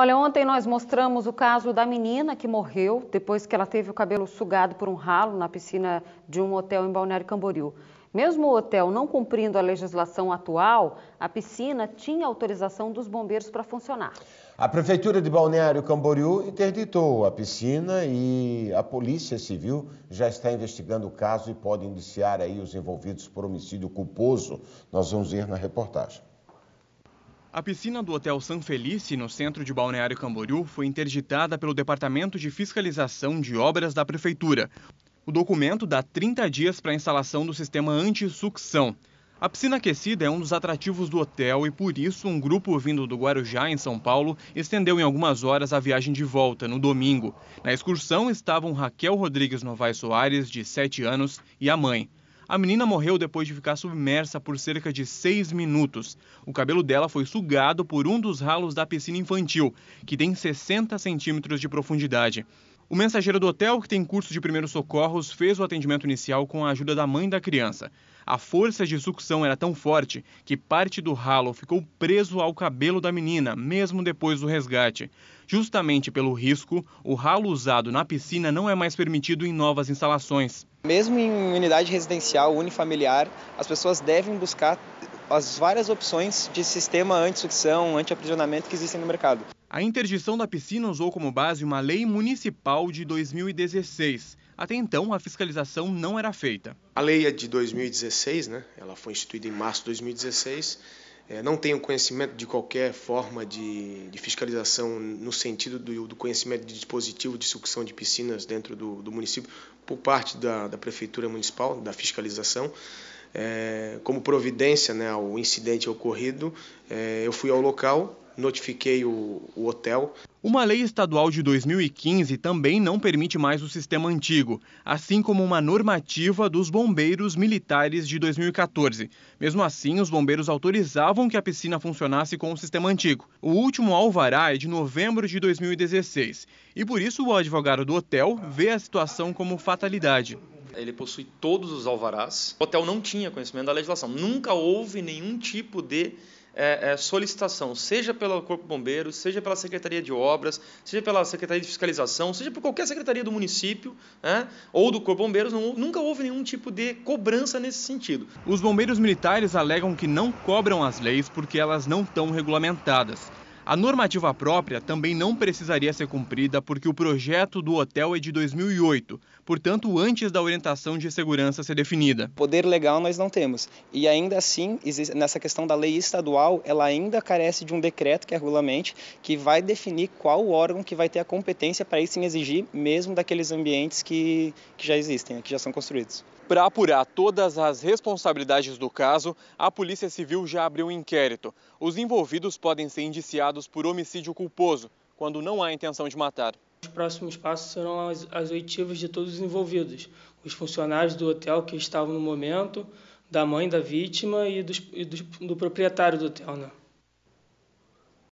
Olha, ontem nós mostramos o caso da menina que morreu depois que ela teve o cabelo sugado por um ralo na piscina de um hotel em Balneário Camboriú. Mesmo o hotel não cumprindo a legislação atual, a piscina tinha autorização dos bombeiros para funcionar. A Prefeitura de Balneário Camboriú interditou a piscina e a Polícia Civil já está investigando o caso e pode indiciar aí os envolvidos por homicídio culposo. Nós vamos ir na reportagem. A piscina do Hotel San Felice, no centro de Balneário Camboriú, foi interditada pelo Departamento de Fiscalização de Obras da Prefeitura. O documento dá 30 dias para a instalação do sistema anti-sucção. A piscina aquecida é um dos atrativos do hotel e, por isso, um grupo vindo do Guarujá, em São Paulo, estendeu em algumas horas a viagem de volta, no domingo. Na excursão estavam Raquel Rodrigues Novaes Soares, de 7 anos, e a mãe. A menina morreu depois de ficar submersa por cerca de seis minutos. O cabelo dela foi sugado por um dos ralos da piscina infantil, que tem 60 centímetros de profundidade. O mensageiro do hotel, que tem curso de primeiros socorros, fez o atendimento inicial com a ajuda da mãe da criança. A força de sucção era tão forte que parte do ralo ficou preso ao cabelo da menina, mesmo depois do resgate. Justamente pelo risco, o ralo usado na piscina não é mais permitido em novas instalações. Mesmo em unidade residencial unifamiliar, as pessoas devem buscar as várias opções de sistema anti-sucção, anti-aprisionamento que existem no mercado. A interdição da piscina usou como base uma lei municipal de 2016. Até então, a fiscalização não era feita. A lei é de 2016, né? ela foi instituída em março de 2016. É, não tenho conhecimento de qualquer forma de, de fiscalização no sentido do, do, conhecimento de dispositivo de sucção de piscinas dentro do, do município por parte da, da, Prefeitura Municipal, da fiscalização. É, como providência né, ao incidente ocorrido, é, eu fui ao local notifiquei o, o hotel. Uma lei estadual de 2015 também não permite mais o sistema antigo, assim como uma normativa dos bombeiros militares de 2014. Mesmo assim, os bombeiros autorizavam que a piscina funcionasse com o sistema antigo. O último alvará é de novembro de 2016 e por isso o advogado do hotel vê a situação como fatalidade ele possui todos os alvarás. O hotel não tinha conhecimento da legislação. Nunca houve nenhum tipo de é, é, solicitação, seja pelo Corpo Bombeiro, seja pela Secretaria de Obras, seja pela Secretaria de Fiscalização, seja por qualquer secretaria do município né, ou do Corpo Bombeiros, não, nunca houve nenhum tipo de cobrança nesse sentido. Os bombeiros militares alegam que não cobram as leis porque elas não estão regulamentadas. A normativa própria também não precisaria ser cumprida porque o projeto do hotel é de 2008, portanto, antes da orientação de segurança ser definida. Poder legal nós não temos. E ainda assim, nessa questão da lei estadual, ela ainda carece de um decreto que é regulamente que vai definir qual órgão que vai ter a competência para isso em exigir mesmo daqueles ambientes que, que já existem, que já são construídos. Para apurar todas as responsabilidades do caso, a Polícia Civil já abriu um inquérito. Os envolvidos podem ser indiciados por homicídio culposo, quando não há intenção de matar. Os próximos passos serão as, as oitivas de todos os envolvidos, os funcionários do hotel que estavam no momento, da mãe da vítima e, dos, e do, do, proprietário do hotel. Né?